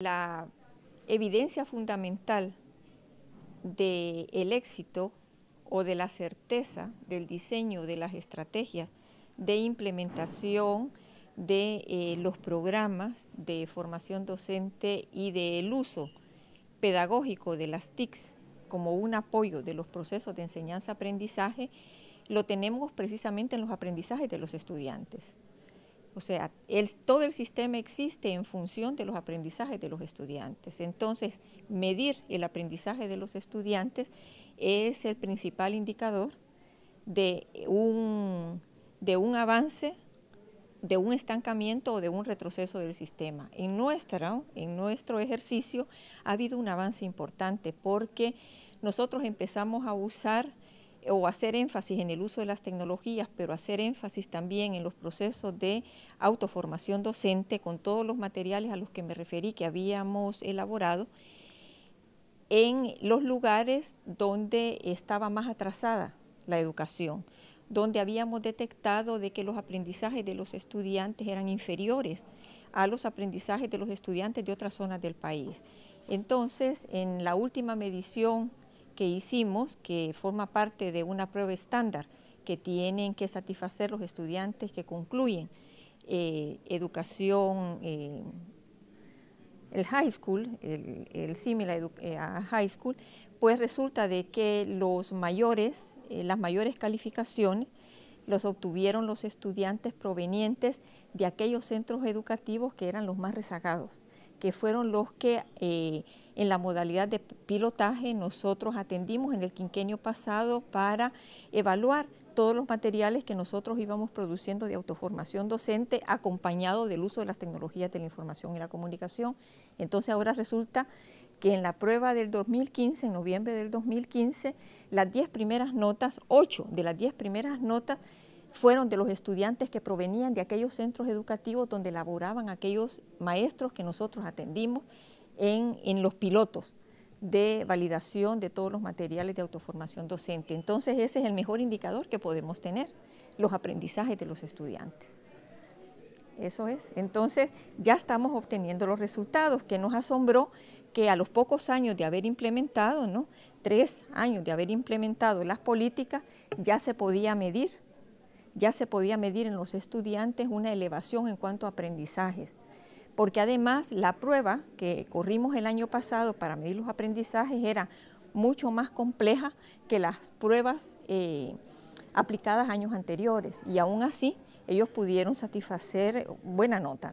La evidencia fundamental del éxito o de la certeza del diseño de las estrategias de implementación de eh, los programas de formación docente y del uso pedagógico de las TICs como un apoyo de los procesos de enseñanza-aprendizaje, lo tenemos precisamente en los aprendizajes de los estudiantes. O sea, todo el sistema existe en función de los aprendizajes de los estudiantes. Entonces, medir el aprendizaje de los estudiantes es el principal indicador de un, de un avance, de un estancamiento o de un retroceso del sistema. En, nuestra, en nuestro ejercicio ha habido un avance importante porque nosotros empezamos a usar o hacer énfasis en el uso de las tecnologías, pero hacer énfasis también en los procesos de autoformación docente con todos los materiales a los que me referí que habíamos elaborado en los lugares donde estaba más atrasada la educación, donde habíamos detectado de que los aprendizajes de los estudiantes eran inferiores a los aprendizajes de los estudiantes de otras zonas del país. Entonces, en la última medición que hicimos, que forma parte de una prueba estándar que tienen que satisfacer los estudiantes que concluyen eh, educación, eh, el high school, el, similar eh, a high school, pues resulta de que los mayores, las mayores calificaciones los obtuvieron los estudiantes provenientes de aquellos centros educativos que eran los más rezagados que fueron los que eh, en la modalidad de pilotaje nosotros atendimos en el quinquenio pasado para evaluar todos los materiales que nosotros íbamos produciendo de autoformación docente acompañado del uso de las tecnologías de la información y la comunicación. Entonces ahora resulta que en la prueba del 2015, en noviembre del 2015, las 10 primeras notas, 8 de las 10 primeras notas fueron de los estudiantes que provenían de aquellos centros educativos donde laboraban aquellos maestros que nosotros atendimos en, los pilotos de validación de todos los materiales de autoformación docente. Entonces ese es el mejor indicador que podemos tener, los aprendizajes de los estudiantes. Eso es. Entonces ya estamos obteniendo los resultados que nos asombró que a los pocos años de haber implementado, ¿no? tres años de haber implementado las políticas, ya se podía medir ya se podía medir en los estudiantes una elevación en cuanto a aprendizajes, porque además la prueba que corrimos el año pasado para medir los aprendizajes era mucho más compleja que las pruebas eh, aplicadas años anteriores y aún así ellos pudieron satisfacer buena nota.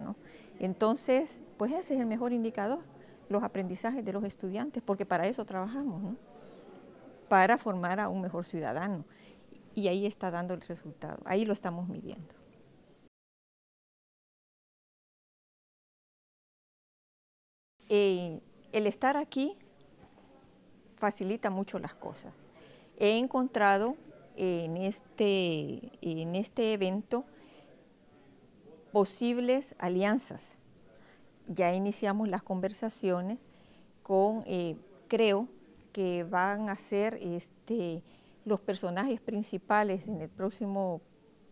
Entonces, pues ese es el mejor indicador, los aprendizajes de los estudiantes, porque para eso trabajamos, para formar a un mejor ciudadano y ahí está dando el resultado, ahí lo estamos midiendo. Eh, el estar aquí facilita mucho las cosas. He encontrado en este, en este evento posibles alianzas. Ya iniciamos las conversaciones con, eh, creo que van a ser este, los personajes principales en el próximo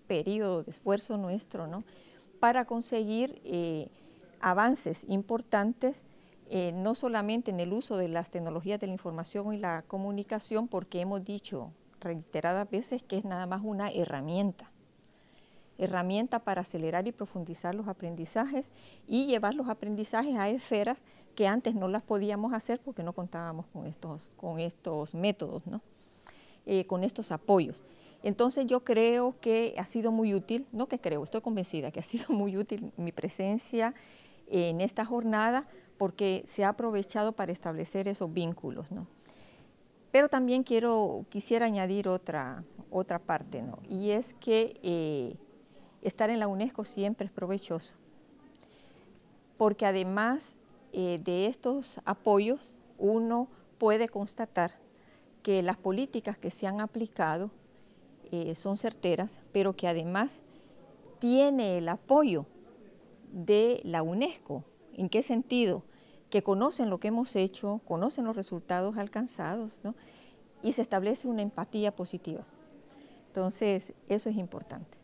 periodo de esfuerzo nuestro, ¿no? para conseguir eh, avances importantes, eh, no solamente en el uso de las tecnologías de la información y la comunicación, porque hemos dicho reiteradas veces que es nada más una herramienta, herramienta para acelerar y profundizar los aprendizajes y llevar los aprendizajes a esferas que antes no las podíamos hacer porque no contábamos con estos, con estos métodos, ¿no? Eh, con estos apoyos. Entonces yo creo que ha sido muy útil, no que creo, estoy convencida que ha sido muy útil mi presencia en esta jornada porque se ha aprovechado para establecer esos vínculos. ¿no? Pero también quiero, quisiera añadir otra, otra parte, ¿no? y es que eh, estar en la UNESCO siempre es provechoso, porque además eh, de estos apoyos uno puede constatar que las políticas que se han aplicado eh, son certeras, pero que además tiene el apoyo de la UNESCO. ¿En qué sentido? Que conocen lo que hemos hecho, conocen los resultados alcanzados, y se establece una empatía positiva. Entonces, eso es importante.